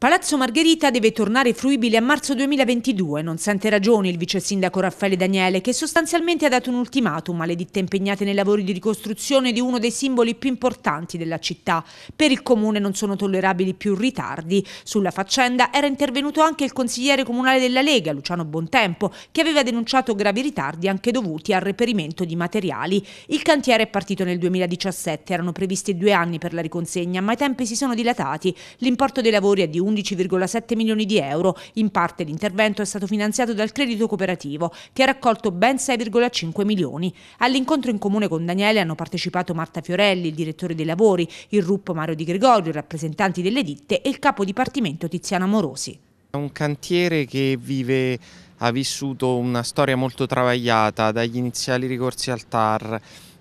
Palazzo Margherita deve tornare fruibile a marzo 2022, non sente ragione il vice sindaco Raffaele Daniele che sostanzialmente ha dato un ultimatum alle ditte impegnate nei lavori di ricostruzione di uno dei simboli più importanti della città. Per il comune non sono tollerabili più ritardi. Sulla faccenda era intervenuto anche il consigliere comunale della Lega, Luciano Bontempo, che aveva denunciato gravi ritardi anche dovuti al reperimento di materiali. Il cantiere è partito nel 2017, erano previsti due anni per la riconsegna, ma i tempi si sono dilatati. L'importo dei lavori è di 1,5 11,7 milioni di euro. In parte l'intervento è stato finanziato dal credito cooperativo, che ha raccolto ben 6,5 milioni. All'incontro in comune con Daniele hanno partecipato Marta Fiorelli, il direttore dei lavori, il RUP Mario Di Gregorio, i rappresentanti delle ditte e il capo dipartimento Tiziana Morosi. È un cantiere che vive, ha vissuto una storia molto travagliata, dagli iniziali ricorsi al TAR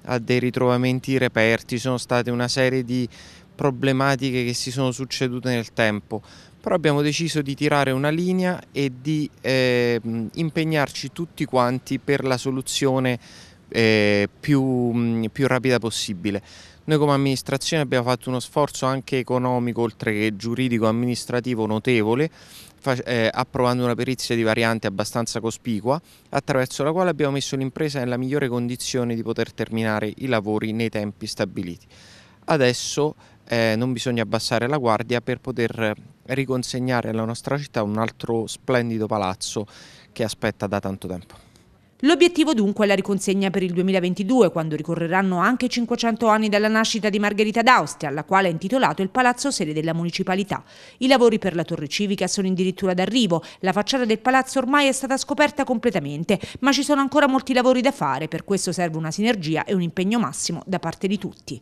a dei ritrovamenti reperti, sono state una serie di problematiche che si sono succedute nel tempo, però abbiamo deciso di tirare una linea e di eh, impegnarci tutti quanti per la soluzione eh, più, mm, più rapida possibile. Noi come amministrazione abbiamo fatto uno sforzo anche economico, oltre che giuridico-amministrativo notevole, eh, approvando una perizia di variante abbastanza cospicua, attraverso la quale abbiamo messo l'impresa nella migliore condizione di poter terminare i lavori nei tempi stabiliti. Adesso eh, non bisogna abbassare la guardia per poter eh, riconsegnare alla nostra città un altro splendido palazzo che aspetta da tanto tempo. L'obiettivo dunque è la riconsegna per il 2022, quando ricorreranno anche 500 anni dalla nascita di Margherita d'Austria, alla quale è intitolato il palazzo sede della municipalità. I lavori per la torre civica sono addirittura d'arrivo, la facciata del palazzo ormai è stata scoperta completamente, ma ci sono ancora molti lavori da fare, per questo serve una sinergia e un impegno massimo da parte di tutti.